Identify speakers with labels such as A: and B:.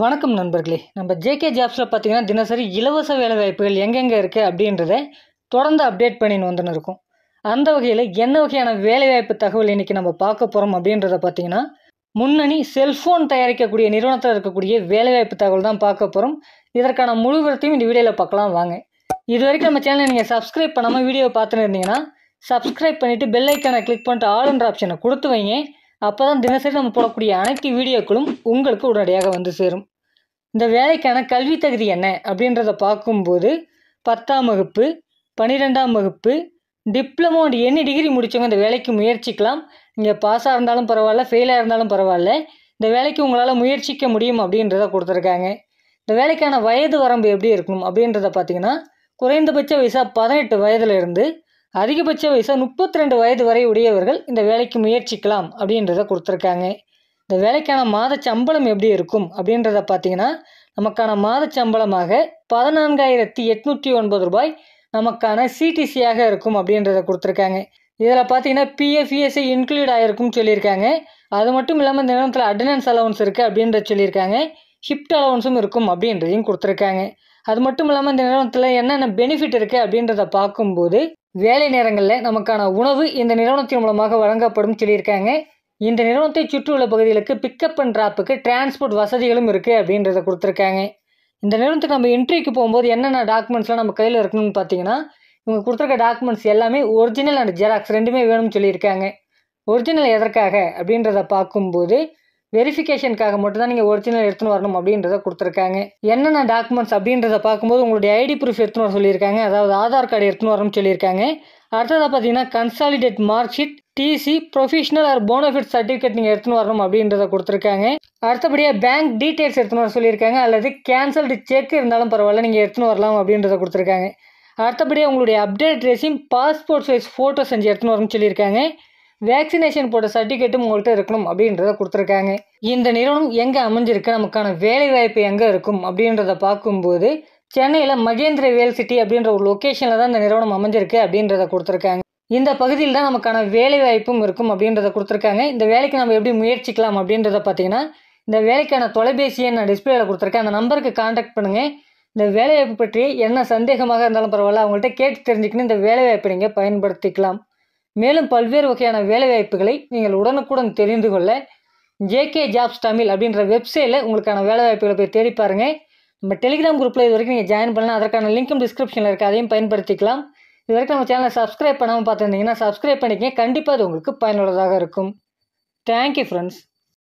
A: வணக்கம் நண்பர்களே நம்ம ஜேகே ஜாப்ஸில் பார்த்தீங்கன்னா தினசரி இலவச வேலைவாய்ப்புகள் எங்கெங்கே இருக்குது அப்படின்றத தொடர்ந்து அப்டேட் பண்ணின்னு வந்துன்னு இருக்கும் அந்த வகையில் என்ன வகையான வேலைவாய்ப்பு தகவல் இன்றைக்கி நம்ம பார்க்க போகிறோம் அப்படின்றத பார்த்தீங்கன்னா முன்னணி செல்ஃபோன் தயாரிக்கக்கூடிய நிறுவனத்தில் இருக்கக்கூடிய வேலைவாய்ப்பு தகவல் தான் பார்க்க போகிறோம் இதற்கான முழு விரத்தையும் இந்த வீடியோவில் பார்க்கலாம் வாங்க இது வரைக்கும் நம்ம சேனலை நீங்கள் சப்ஸ்கிரைப் பண்ணாமல் வீடியோவை பார்த்துன்னு இருந்தீங்கன்னா சப்ஸ்கிரைப் பண்ணிவிட்டு பெல்லைக்கான கிளிக் பண்ணிட்டு ஆளுன்ற ஆப்ஷனை கொடுத்து வைங்க அப்போ தான் தினசரி நம்ம போடக்கூடிய அனைத்து வீடியோக்களும் உங்களுக்கு உடனடியாக வந்து சேரும் இந்த வேலைக்கான கல்வி தகுதி என்ன அப்படின்றத பார்க்கும்போது பத்தாம் வகுப்பு பன்னிரெண்டாம் வகுப்பு டிப்ளமோ அண்ட் என்ன டிகிரி e முடித்தவங்க இந்த வேலைக்கு முயற்சிக்கலாம் நீங்கள் பாஸாக இருந்தாலும் பரவாயில்ல ஃபெயிலாக இருந்தாலும் பரவாயில்ல இந்த வேலைக்கு உங்களால் முயற்சிக்க முடியும் அப்படின்றத கொடுத்துருக்காங்க இந்த வேலைக்கான வயது வரம்பு எப்படி இருக்கணும் அப்படின்றத பார்த்தீங்கன்னா குறைந்தபட்ச வயசாக பதினெட்டு வயதுலேருந்து அதிகபட்ச வயசாக முப்பத்தி ரெண்டு வயது வரை உடையவர்கள் இந்த வேலைக்கு முயற்சிக்கலாம் அப்படின்றத கொடுத்துருக்காங்க இந்த வேலைக்கான மாத சம்பளம் எப்படி இருக்கும் அப்படின்றத பார்த்தீங்கன்னா நமக்கான மாத சம்பளமாக பதினான்காயிரத்தி எட்நூற்றி ஒன்பது ரூபாய் நமக்கான சிடிசியாக இருக்கும் அப்படின்றத கொடுத்துருக்காங்க இதில் பார்த்தீங்கன்னா பிஎஃப்இஎஸ்ஐ இன்க்ளூட் ஆகிருக்கும்னு சொல்லியிருக்காங்க அது மட்டும் இல்லாமல் இந்த நேரத்தில் அட்டனன்ஸ் அலவன்ஸ் இருக்குது அப்படின்றத சொல்லியிருக்காங்க ஷிஃப்ட் அலவன்ஸும் இருக்கும் அப்படின்றதையும் கொடுத்துருக்காங்க அது மட்டும் இல்லாமல் இந்த நிறுவனத்தில் என்னென்ன பெனிஃபிட் இருக்குது அப்படின்றத பார்க்கும்போது வேலை நேரங்களில் நமக்கான உணவு இந்த நிறுவனத்தின் மூலமாக வழங்கப்படும் சொல்லியிருக்காங்க இந்த நிறுவனத்தை சுற்றியுள்ள பகுதிகளுக்கு பிக்கப் அண்ட் ட்ராப்புக்கு டிரான்ஸ்போர்ட் வசதிகளும் இருக்குது அப்படின்றத கொடுத்துருக்காங்க இந்த நிறுவனத்துக்கு நம்ம இன்ட்ரிக்கு போகும்போது என்னென்ன டாக்குமெண்ட்ஸ்லாம் நம்ம கையில் இருக்கணும்னு பார்த்தீங்கன்னா இவங்க கொடுத்துருக்க டாக்குமெண்ட்ஸ் எல்லாமே ஒரிஜினல் அண்ட் ஜெராக்ஸ் ரெண்டுமே வேணும்னு சொல்லியிருக்காங்க ஒரிஜினல் எதற்காக அப்படின்றத பார்க்கும்போது வெரிஃபிகேஷனுக்காக மட்டும் தான் நீங்கள் ஒரிஜினல் எடுத்துன்னு வரணும் அப்படின்றத கொடுத்துருக்காங்க என்னென்ன டாக்குமெண்ட்ஸ் அப்படின்றத பார்க்கும்போது உங்களுடைய ஐடி ப்ரூஃப் எடுத்துன்னு வர சொல்லியிருக்காங்க அதாவது ஆதார் கார்டு எடுத்துன்னு வரணும்னு சொல்லியிருக்காங்க அடுத்ததாக பார்த்தீங்கன்னா consolidate mark sheet TC professional or bonafide certificate நீங்கள் எடுத்துன்னு வரணும் அப்படின்றத கொடுத்துருக்காங்க அடுத்தபடியாக பேங்க் டீட்டெயில்ஸ் எடுத்துன்னு வர சொல்லியிருக்காங்க அல்லது கேன்சல்டு செக் இருந்தாலும் பரவாயில்ல நீங்கள் எடுத்துன்னு வரலாம் அப்படின்றத கொடுத்துருக்காங்க அடுத்தபடியாக உங்களுடைய update resume passport size photo செஞ்சு எடுத்துன்னு வரணும்னு சொல்லியிருக்காங்க வேக்சினேஷன் போட்ட சர்டிஃபிகேட்டும் உங்கள்கிட்ட இருக்கணும் அப்படின்றத கொடுத்துருக்காங்க இந்த நிறுவனம் எங்கே அமைஞ்சிருக்கு நமக்கான வேலை வாய்ப்பு எங்கே இருக்கும் அப்படின்றத பார்க்கும்போது சென்னையில் மகேந்திர வேல் சிட்டி அப்படின்ற ஒரு லொக்கேஷனில் தான் இந்த நிறுவனம் அமைஞ்சிருக்கு அப்படின்றத கொடுத்துருக்காங்க இந்த பகுதியில் தான் நமக்கான வேலை வாய்ப்பும் இருக்கும் அப்படின்றத கொடுத்துருக்காங்க இந்த வேலைக்கு நம்ம எப்படி முயற்சிக்கலாம் அப்படின்றத பார்த்தீங்கன்னா இந்த வேலைக்கான தொலைபேசியை நான் டிஸ்பிளேல கொடுத்துருக்கேன் அந்த நம்பருக்கு காண்டாக்ட் பண்ணுங்கள் இந்த வேலைவாய்ப்பு பற்றி என்ன சந்தேகமாக இருந்தாலும் பரவாயில்ல அவங்கள்ட்ட கேட்டு தெரிஞ்சுக்கணும் இந்த வேலைவாய்ப்பை நீங்கள் பயன்படுத்திக்கலாம் மேலும் பல்வேறு வகையான வேலைவாய்ப்புகளை நீங்கள் உடனுக்குடன் தெரிந்து கொள்ள ஜேகே ஜாப்ஸ் தமிழ் அப்படின்ற வெப்சைட்டில் உங்களுக்கான வேலைவாய்ப்புகளை போய் தேடி பாருங்கள் நம்ம டெலிகிராம் குரூப்பில் இது வரைக்கும் நீங்கள் ஜாயின் பண்ணலாம் அதற்கான லிங்க்கும் டிஸ்கிரிப்ஷனில் இருக்குது அதையும் பயன்படுத்திக்கலாம் இது வரைக்கும் நம்ம சேனலை சப்ஸ்கிரைப் பண்ணாமல் பார்த்துருந்தீங்கன்னா சப்ஸ்கிரைப் பண்ணிக்கங்க கண்டிப்பாக அது உங்களுக்கு பயனுள்ளதாக இருக்கும் தேங்க்யூ ஃப்ரெண்ட்ஸ்